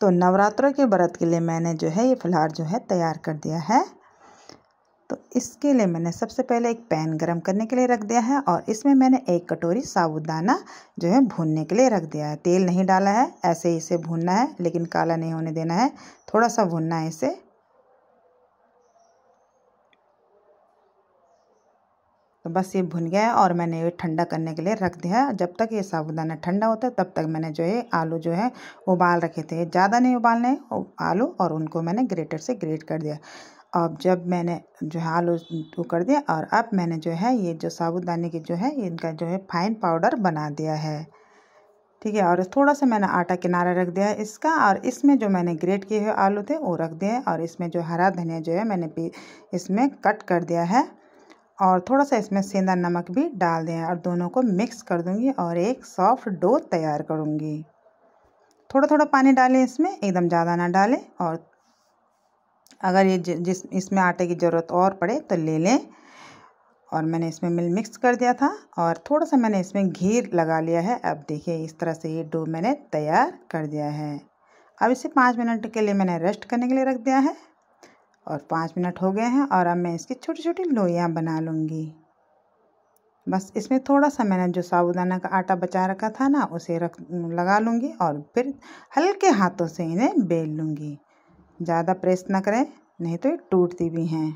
तो नवरात्रों के व्रत के लिए मैंने जो है ये फलाहार जो है तैयार कर दिया है तो इसके लिए मैंने सबसे पहले एक पैन गरम करने के लिए रख दिया है और इसमें मैंने एक कटोरी साबुदाना जो है भूनने के लिए रख दिया है तेल नहीं डाला है ऐसे ही इसे भूनना है लेकिन काला नहीं होने देना है थोड़ा सा भूनना है इसे तो बस ये भुन गया है और मैंने ये ठंडा करने के लिए रख दिया है जब तक ये साबुदाना ठंडा होता है तब तक मैंने जो है आलू जो है उबाल रखे थे ज़्यादा नहीं उबालने आलू और उनको मैंने ग्रेटर से ग्रेट कर दिया अब जब मैंने जो है आलू वो कर दिया और अब मैंने जो है ये जो साबुदाने की जो है इनका जो है फाइन पाउडर बना दिया है ठीक है और थोड़ा सा मैंने आटा किनारा रख दिया है इसका और इसमें जो मैंने ग्रेट किए हुए आलू थे वो रख दिए और इसमें जो हरा धनिया जो है मैंने इसमें कट कर दिया है और थोड़ा सा इसमें सेंधा नमक भी डाल दें और दोनों को मिक्स कर दूंगी और एक सॉफ्ट डो तैयार करूंगी थोड़ा थोड़ा पानी डालें इसमें एकदम ज़्यादा ना डालें और अगर ये जिस इसमें आटे की ज़रूरत और पड़े तो ले लें और मैंने इसमें मिल मिक्स कर दिया था और थोड़ा सा मैंने इसमें घी लगा लिया है अब देखिए इस तरह से ये डो मैंने तैयार कर दिया है अब इसे पाँच मिनट के लिए मैंने रेस्ट करने के लिए रख दिया है और पाँच मिनट हो गए हैं और अब मैं इसकी छोटी छोटी लोइयाँ बना लूँगी बस इसमें थोड़ा सा मैंने जो साबुदाना का आटा बचा रखा था ना उसे रख लगा लूँगी और फिर हल्के हाथों से इन्हें बेल लूँगी ज़्यादा प्रेस ना करें नहीं तो ये टूटती भी हैं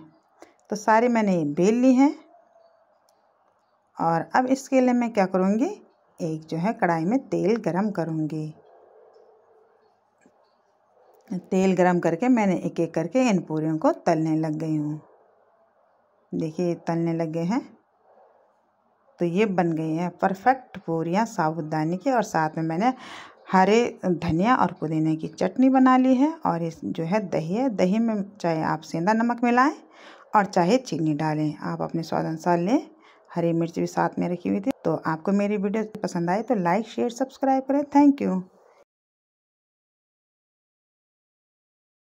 तो सारी मैंने ये बेल ली हैं और अब इसके लिए मैं क्या करूँगी एक जो है कढ़ाई में तेल गरम करूँगी तेल गरम करके मैंने एक एक करके इन पूरियों को तलने लग गई हूँ देखिए तलने लग गए हैं तो ये बन गई हैं परफेक्ट पूरियाँ साबुदाने की और साथ में मैंने हरे धनिया और पुदीने की चटनी बना ली है और इस जो है दही है दही में चाहे आप सेंधा नमक मिलाएं और चाहे चीनी डालें आप अपने स्वाद अनुसार लें हरी मिर्च भी साथ में रखी हुई थी तो आपको मेरी वीडियो पसंद आए तो लाइक शेयर सब्सक्राइब करें थैंक यू